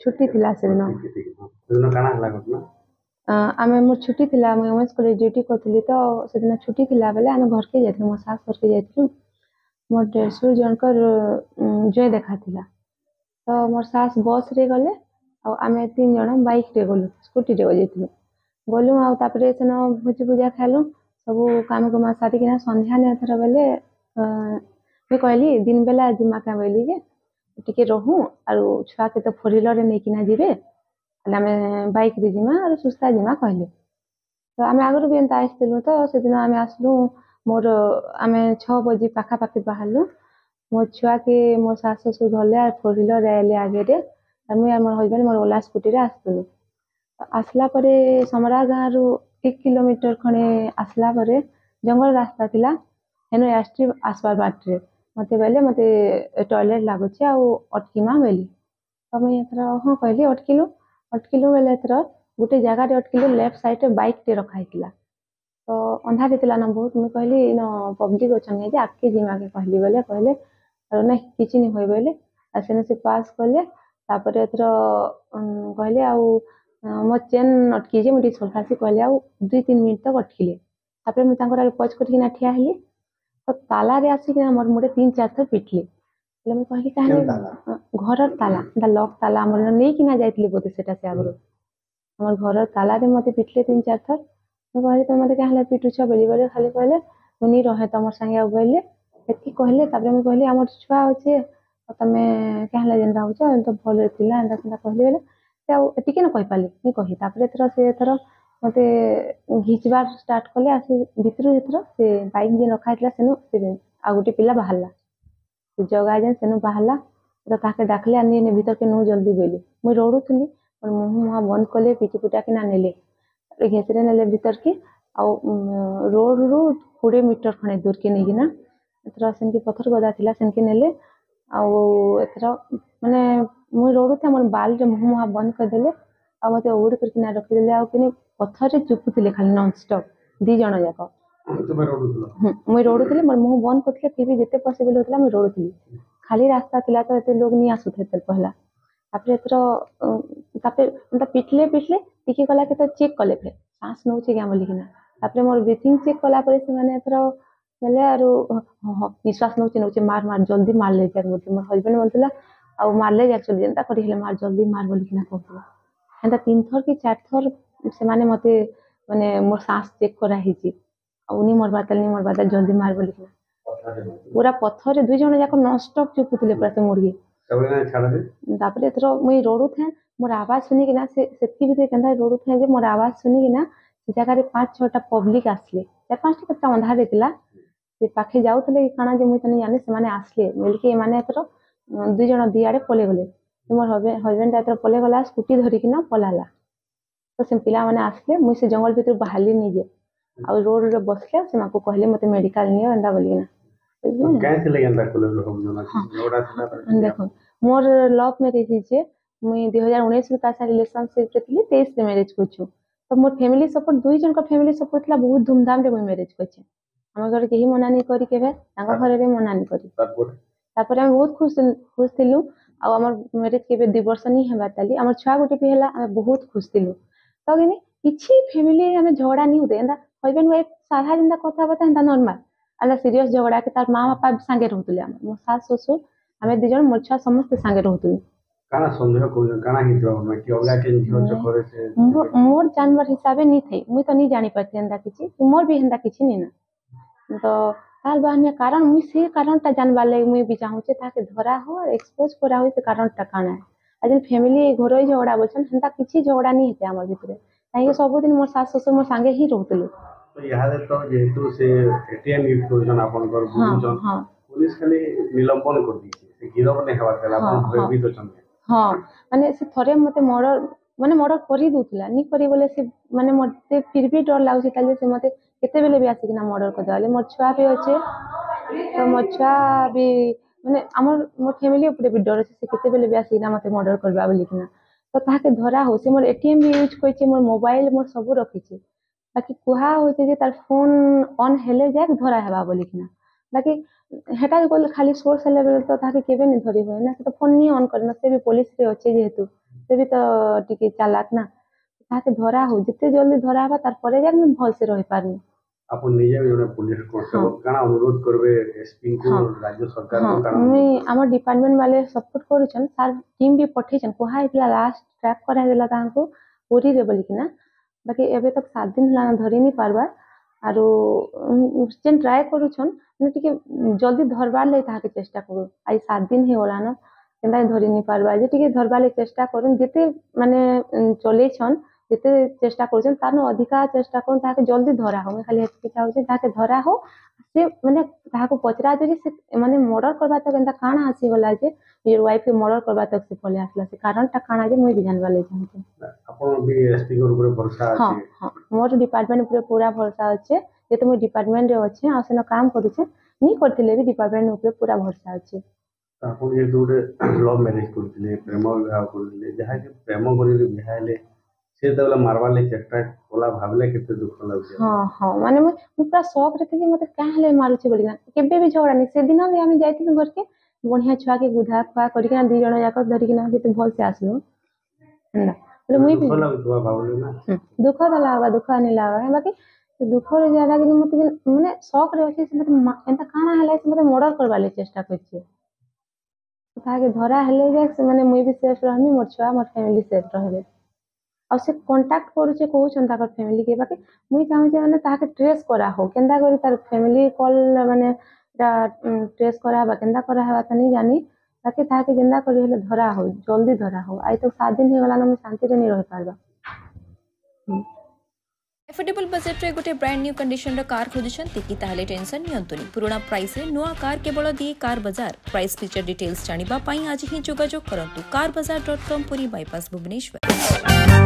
छुट्टी थिला से न न काना हला घटना आमे मोर छुट्टी थिला मोर एमएस कॉलेज ड्यूटी करथिलि त से दिन छुट्टी थिला बले आमे घर के जाथि मोर सास घर के जाथि मोर डेसुर जनकर जय देखा थिला तो मोर सास बस रे गले आ आमे तीन जन बाइक रे गलु स्कूटी रे गइथि गलु आ तापर से न भुजी पूजा खालु सब काम को मा सारी किना संध्या ने थरा बले मैं कहली दिन बेला आज मा का बोली जे ଟିକେ ରହୁଁ ଆରୁ ଛୁଆକେ ତ ଫୋର୍ ହିଲର୍ରେ ନେଇକିନା ଯିବେ ହେଲେ ଆମେ ବାଇକ୍ରେ ଯିମା ଆରୁ ସୁସ୍ଥା ଯିମା କହିଲେ ତ ଆମେ ଆଗରୁ ବି ଏନ୍ତା ଆସିଥିଲୁ ତ ସେଦିନ ଆମେ ଆସିଲୁ ମୋର ଆମେ ଛଅ ବଜେ ପାଖାପାଖି ବାହାରିଲୁ ମୋ ଛୁଆକେ ମୋ ଶାଶୁ ଶ୍ୱଶୁର ଧରଲେ ଆର୍ ଫୋର୍ ହିଲର୍ରେ ଆଇଲେ ଆଗରେ ଆର୍ ମୁଇଁ ଆର୍ ହଜବେଣ୍ଡ ମୋର ଓଲା ସ୍କୁଟିରେ ଆସିଥିଲୁ ଆସିଲା ପରେ ସମରା ଗାଁରୁ ଏକ କିଲୋମିଟର ଖଣ୍ଡେ ଆସିଲା ପରେ ଜଙ୍ଗଲ ରାସ୍ତା ଥିଲା ହେନୁ ଆସିଛି ଆସବାର୍ ବାଟରେ ମୋତେ ବୋଇଲେ ମୋତେ ଟଏଲେଟ୍ ଲାଗୁଛି ଆଉ ଅଟକିମା ବୋଇଲି ତ ମୁଇଁ ଏଥର ହଁ କହିଲି ଅଟକିଲୁ ଅଟକିଲୁ ବୋଇଲେ ଏଥର ଗୋଟେ ଜାଗାରେ ଅଟକିଲୁ ଲେଫ୍ଟ ସାଇଡ଼୍ରେ ବାଇକ୍ଟେ ରଖା ହେଇଥିଲା ତ ଅନ୍ଧାର ହେଇଥିଲା ନା ବହୁତ ମୁଇଁ କହିଲି ନ ପବ୍ଲିକ୍ ଅଛନ୍ ଯେ ଆଗ୍କେ ଯିମାକେ କହିଲି ବୋଇଲେ କହିଲେ ନାଇଁ କିଛି ନି ହୁଏ ବୋଇଲେ ଆଉ ସେନେ ସେ ପାସ୍ କଲେ ତାପରେ ଏଥର କହିଲେ ଆଉ ମୋ ଚେନ୍ ଅଟକିଛି ମୁଁ ଟିକେ ସୋଲ୍ଖାସି କହିଲେ ଆଉ ଦୁଇ ତିନି ମିନିଟ୍ ତକ୍ ଅଟକିଲେ ତାପରେ ମୁଁ ତାଙ୍କର ଆଗେ ପଚ୍ କରିକିନା ଠିଆ ହେଲି ତ ତାଲାରେ ଆସିକିନା ମୋର ମୁଣ୍ଡେ ତିନି ଚାରି ଥର ପିଟିଲେ ହେଲେ ମୁଁ କହିଲି କାହିଁକି ଘରର ତାଲା ଏଟା ଲକ୍ ତାଲା ଆମର ନେଇକିନା ଯାଇଥିଲି ବୋଧେ ସେଟା ସେ ଆଗରୁ ଆମର ଘରର ତାଲାରେ ମୋତେ ପିଟିଲେ ତିନି ଚାରି ଥର ମୁଁ କହିଲି ତମେ ମୋତେ କାହିଁକି ପିଟୁଛ ବୋଲି ବୋଲି ଖାଲି କହିଲେ ମୁଁ ନି ରହେ ତମର ସାଙ୍ଗେ ଆଉ କହିଲେ ଏତିକି କହିଲେ ତାପରେ ମୁଁ କହିଲି ଆମର ଛୁଆ ଅଛି ତମେ କାହିଁକି ଯେନ୍ତା ହଉଛ ଏନ୍ତା ଭଲ ଥିଲା ଏନ୍ତା ସେନ୍ତା କହିଲି ବେଲେ ସେ ଆଉ ଏତିକି ନ କହିପାରିଲି ନି କହି ତାପରେ ଏଥର ସେ ଏଥର ମୋତେ ଘିଚ୍ବାର୍ ଷ୍ଟାର୍ଟ୍ କଲେ ଆଉ ସେ ଭିତରୁ ଭିତରୁ ସେ ବାଇକ୍ ଯେନ୍ ରଖା ହେଇଥିଲା ସେନୁ ସେ ଆଉ ଗୋଟେ ପିଲା ବାହାରିଲା ସେ ଜଗା ଯେନ୍ ସେନୁ ବାହାରିଲା ତ ତାହାକେ ଡାକିଲେ ଆନି ନେ ଭିତରକେ ନୁ ଜଲ୍ଦି ବୋଇଲେ ମୁଇଁ ରଡ଼ୁଥିଲି ମୋର ମୁହଁ ମୁହାଁ ବନ୍ଦ କଲେ ପିଟି ପୁଟାକିନା ନେଲେ ତାପରେ ଘେସିରେ ନେଲେ ଭିତରକେ ଆଉ ରୋଡ଼ରୁ କୋଡ଼ିଏ ମିଟର ଖଣ୍ଡେ ଦୂରକେ ନେଇକିନା ଏଥର ସେନ୍କେ ପଥର ଗଦା ଥିଲା ସେନ୍କେ ନେଲେ ଆଉ ଏଥର ମାନେ ମୁଇଁ ରଡ଼ୁଥାଏ ମୋର ବାଲ୍ରେ ମୁହଁ ମୁହାଁ ବନ୍ଦ କରିଦେଲେ आ मते कर करके ना रख देले आ किने खाली नन स्टप दी जण जाक मुई रोडुतिले मोर मुह बंद करके फिर भी पसिबल होता है मुई रोडुतिले खाली रास्ता थी तो एते लोग नि आसुथे तल पहला पिटले पिटले टिके कला के चेक कले फिर सांस नउ छे गाम लिखिना मोर ब्रीथिंग चेक कला से माने एतरो बोले आरो निश्वास नउ छे मार मार जल्दी मार ले मोर हस्बैंड बोलतला आ मार ले चल जेंता मार जल्दी मार कहते हैं ହେନ୍ତା ତିନ୍ ଥର୍ କି ଚାର୍ ଥର୍ ସେମାନେ ମତେ ମାନେ ମୋର୍ ସାଁସ୍ ଚେକ୍ କରାହେଇଛି ଆଉ ନି ମର୍ବା ତାଲ୍ ନି ମର୍ବା ତାଲ୍ ଜଲ୍ଦି ମାର୍ ବୋଲିକିନା ପୁରା ପଥରରେ ଦୁଇ ଜଣ ଯାକ ନନ୍ ଷ୍ଟପ୍ ଚୁପୁଥିଲେ ପୁରା ସେ ମୁର୍ଗୀ ତାପରେ ଏଥର ମୁଇଁ ରଡ଼ୁଥାଏ ମୋର ଆବାଜ ଶୁଣିକିନା ସେ ସେତିକି ଭିତରେ କେନ୍ତା ରଡ଼ୁଥାଏ ଯେ ମୋର ଆବାଜ ଶୁଣିକିନା ସେ ଜାଗାରେ ପାଞ୍ଚ ଛଅଟା ପବ୍ଲିକ ଆସିଲେ ଚାରି ପାଞ୍ଚଟା କେତେଟା ଅନ୍ଧାରରେ ଥିଲା ସେ ପାଖେ ଯାଉଥିଲେ କାଣା ଯେ ମୁଇଁ ତାନେ ଜାଣିଲି ସେମାନେ ଆସିଲେ ବୋଲିକି ଏମାନେ ଏଥର ଦୁଇ ଜଣ ଦିଆଡ଼େ ପଳେଇ ଗଲେ ମୋର ହଜବେଣ୍ଡ ଯେତେବେଳେ ଗଲା ସ୍କୁଟି ଧରିକିନା ପଲାଲା ତ ସେ ପିଲାମାନେ ଆସିଲେ ମୁଇଁ ସେ ଜଙ୍ଗଲ ଭିତରୁ ବାହାରିଲି ନିଜେ ଆଉ ରୋଡ଼ରେ ବସିଲେ ସେମାନଙ୍କୁ କହିଲେ ମୋତେ ମେଡିକାଲ ନିଅ ଏନ୍ତା ବୋଲିକିନା ଦେଖ ମୋର ଲଭ୍ ମ୍ୟାରେଜ ହେଇଛି ମୁଇଁ ଦୁଇ ହଜାର ଉଣେଇଶରୁ ତା ସାଙ୍ଗେ ରିଲେସନସିପ୍ରେ ଥିଲି ତେଇଶରେ ମ୍ୟାରେଜ୍ କରୁଛୁ ତ ମୋର ଫ୍ୟାମିଲି ସପୋର୍ଟ ଦୁଇ ଜଣଙ୍କ ଫ୍ୟାମିଲି ସପୋର୍ଟ ଥିଲା ବହୁତ ଧୁମଧାମରେ ମୁଇଁ ମ୍ୟାରେଜ୍ କରିଛେ ଆମ ଘରେ କେହି ମନା ନାଇଁ କରି କେବେ ତାଙ୍କ ଘରେ ବି ମନା ନାଇଁ କରି ତାପରେ ଆମେ ବହୁତ ଖୁସି ଖୁସି ଥିଲୁ ଆଉ ଆମର ମ୍ୟାରେଜ୍ କେବେ ଦୁଇ ବର୍ଷ ନି ହେବାର୍ ତାଲି ଆମର ଛୁଆ ଗୋଟେ ବି ହେଲା ଆମେ ବହୁତ ଖୁସି ଥିଲୁ ତ କିନି କିଛି ଫ୍ୟାମିଲି ଆମେ ଝଗଡ଼ା ନି ହୁଏ ଏନ୍ତା ହଜବେଣ୍ଡ ୱାଇଫ ସାଧା ଯେନ୍ତା କଥାବାର୍ତ୍ତା ହେନ୍ତା ନର୍ମାଲ ଏନ୍ତା ସିରିୟସ ଝଗଡ଼ା କି ତାର ମା ବାପା ସାଙ୍ଗେ ରହୁଥିଲେ ଆମେ ମୋ ଶାଶ ଶ୍ୱଶୁର ଆମେ ଦୁଇ ଜଣ ମୋ ଛୁଆ ସମସ୍ତେ ସାଙ୍ଗେ ରହୁଥିଲୁ ମୋର ଜାଣିବାର ହିସାବେ ନି ଥାଇ ମୁଇଁ ତ ନି ଜାଣି ଏନ୍ତା କିଛି ମୋର ବି ହେନ୍ତା କିଛି ନି ନା ତ তার বাহানে কারণ মুই সে কারণটা জানবার লাগে মুই বিচাহুছি তাকে ধরা হো আর এক্সপোজ করা হয়েছে কারণটা কানা আর যদি ফ্যামিলি ঘরোই ঝগড়া বলছেন সেটা কিছু ঝগড়া নিয়ে হতে আমার ভিতরে তাই সবুদিন মোর শাশ শ্বশুর মোর সাঙ্গে হি রহুতলু ইহাদে তো যেহেতু সে এটিএম ইউজ করছেন আপনকর বুঝছেন পুলিশ খালি নিলম্বন করে দিয়েছে সে গিরফ নেই হবার গেল আপন ঘরে বি দছন হ্যাঁ মানে সে থরে মতে মর্ডর মানে মর্ডর করি দউতলা নি করি বলে সে মানে মতে ফির বি ডর লাগুছে তাহলে সে মতে କେତେବେଳେ ବି ଆସିକିନା ଆମ କରିଦେବା କରିଦେଲେ ମୋର ଛୁଆ ବି ଅଛେ ତ ମୋ ଛୁଆ ବି ମାନେ ଆମର୍ ମୋର ଫ୍ୟାମିଲି ଉପରେ ବି ଡର ଅଛି ସେ କେତେବେଳେ ବି ଆସିକିନା ମୋତେ ମର୍ଡ଼ର୍ କରିବା ବୋଲିକିନା ତ ତାହାକେ ଧରା ହଉ ସେ ମୋର ଏ ବି ୟୁଜ୍ କରିଛି ମୋର ମୋବାଇଲ୍ ମୋର ସବୁ ରଖିଛି ବାକି କୁହା ହଉଛି ଯେ ତାର ଫୋନ୍ ଅନ୍ ହେଲେ ଯାଏ ଧରା ହେବା ବୋଲିକିନା ବାକି ହେଟା ଗଲେ ଖାଲି ସୋର୍ସ ହେଲା ବେଳେ ତ ତାହାକେ କେବେ ନି ଧରି ହୁଏ ନା ସେ ତ ଫୋନ୍ ନି ଅନ୍ କରେ ନା ସେ ବି ପୋଲିସରେ ଅଛି ଯେହେତୁ ସେ ବି ତ ଟିକେ ଚାଲାକ ନା ତାହାକେ ଧରା ହଉ ଯେତେ ଜଲ୍ଦି ଧରା ହେବା ତାର ପରେ ଯାଏ ମୁଁ ଭଲସେ ରହିପାରମି আপনি নিজে জনে পুলিশ কনস্টেবল কানা অনুরোধ করবে এসপি হ্যাঁ। রাজ্য সরকার হ্যাঁ, কো আমার ডিপার্টমেন্ট মালে সাপোর্ট করুছন স্যার টিম বি পঠাইছন কোহা হইলা লাস্ট ট্র্যাক করা হইলা তাহাকু পুরি বলিকিনা বাকি এবে তক 7 দিন হলা ধরি নি পারবা আর যেন ট্রাই করুছন টিকে জলদি ধরবার লাগে তাহাকে চেষ্টা করুন আজ সাত দিন হয়ে না কেন ধরি নি পারবা যে টিকে ধরবার লাগে চেষ্টা করুন যেতে মানে চলেইছন ଯେତେ ଚେଷ୍ଟା କରୁଛନ୍ତି ତାନୁ ଅଧିକା ଚେଷ୍ଟା କରନ୍ତୁ ତାହାକେ ଜଲ୍ଦି ଧରା ହଉ ଖାଲି ଏତିକି ଚାହୁଁଛି ତାହାକେ ଧରା ହଉ ସେ ମାନେ ତାହାକୁ ପଚରା ଯେ ସେ ମାନେ ମର୍ଡର କରିବା ତକ ଏନ୍ତା କାଣା ଆସିଗଲା ଯେ ନିଜର ୱାଇଫ୍ କେ ମର୍ଡର କରିବା ତକ ସେ ପଳେଇ ଆସିଲା ସେ କାରଣଟା କାଣା ଯେ ମୁଇଁ ବି ଜାଣିବାର ଲାଗି ଚାହୁଁଛି ଆପଣ ବି ଏସପି ଉପରେ ଭରସା ଅଛି ହଁ ହଁ ମୋର ଡିପାର୍ଟମେଣ୍ଟ ଉପରେ ପୁରା ଭରସା ଅଛି ଯେହେତୁ ମୁଁ ଡିପାର୍ଟମେଣ୍ଟରେ ଅଛି ଆଉ ସେନ କାମ କରୁଛେ ନି କରିଥିଲେ ବି ଡିପାର୍ଟମେଣ୍ଟ ଉପରେ ପୁରା ଭରସା ଅଛି ଆପଣ ଯେହେତୁ ଗୋଟେ ଲଭ୍ ମ୍ୟାରେଜ କରୁଥିଲେ ପ୍ରେମ ବିବାହ କରୁଥିଲେ ଯାହାକି ପ୍ରେମ କରିକି ବିବାହ ହେଲେ ସେତେବେଳେ ମାରବାର ଲାଗି ଚେଷ୍ଟା କଲା ଭାବିଲେ କେତେ ଦୁଃଖ ଲାଗୁଛି ହଁ ହଁ ମାନେ ମୁଁ ପୁରା ସକରେ ଥିଲି ମୋତେ କାଁ ହେଲେ ମାରୁଛି ବୋଲିକିନା କେବେ ବି ଝଗଡ଼ାନି ସେଦିନ ବି ଆମେ ଯାଇଥିଲୁ ଘରକେ ବଢ଼ିଆ ଛୁଆକେ ଗୁଧା ଖୁଆ କରିକିନା ଦି ଜଣ ଯାକ ଧରିକିନା କେତେ ଭଲସେ ଆସିଲୁ ହେଲା ବୋଲେ ମୁଇଁ ଦୁଃଖ ଲାଗୁଥିବା ଭାବିଲି ନା ଦୁଃଖ ତ ଲାଗ୍ବା ଦୁଃଖ ନି ଲାଗ୍ବା ବାକି ଦୁଃଖରେ ଜାଗା କିନ୍ତୁ ମୋତେ ମାନେ ସକରେ ଅଛି ସେ ମୋତେ ଏନ୍ତା କାଣା ହେଲା ସେ ମୋତେ ମର୍ଡର କରବାର୍ ଲାଗି ଚେଷ୍ଟା କରିଛି ତାହାକେ ଧରା ହେଲେ ଯେ ମାନେ ମୁଇଁ ବି ସେଫ୍ ରହମି ମୋର ଛୁଆ ମୋର ଫ୍ୟାମିଲି ସେଫ୍ ରହିବେ ଆଉ ସେ କଣ୍ଟାକ୍ଟ କରୁଛେ କହୁଛନ୍ ତାଙ୍କର ଫ୍ୟାମିଲିକେ ବାକି ମୁଇଁ ଚାହୁଁଛେ ମାନେ ତାହାକେ ଟ୍ରେସ୍ କରାହଉ କେନ୍ତା କରି ତାର ଫ୍ୟାମିଲି କଲ୍ ମାନେ ଇଟା ଟ୍ରେସ୍ କରାହେବା କେନ୍ତା କରାହେବା ତ ନେଇ ଜାନି ବାକି ତାହାକେ ଯେନ୍ତା କରି ହେଲେ ଧରା ହଉ ଜଲ୍ଦି ଧରା ହଉ ଆଜି ତ ସାତ ଦିନ ହେଇଗଲାନ ମୁଇଁ ଶାନ୍ତିରେ ନେଇ ରହିପାରବା ଏଫୋର୍ଡେବଲ୍ ବଜେଟ୍ରେ ଗୋଟେ ବ୍ରାଣ୍ଡ ନ୍ୟୁ କଣ୍ଡିସନର କାର୍ ଖୋଜୁଛନ୍ତି କି ତାହେଲେ ଟେନସନ୍ ନିଅନ୍ତୁନି ପୁରୁଣା ପ୍ରାଇସ୍ରେ ନୂଆ କାର୍ କେବଳ ଦିଏ କାର୍ ବଜାର ପ୍ରାଇସ୍ ଫିଚର ଡିଟେଲ୍ସ ଜାଣିବା ପାଇଁ ଆଜି ହିଁ ଯୋଗାଯୋଗ କରନ୍ତୁ car Bazar dot com Puri bypass Bhubaneswar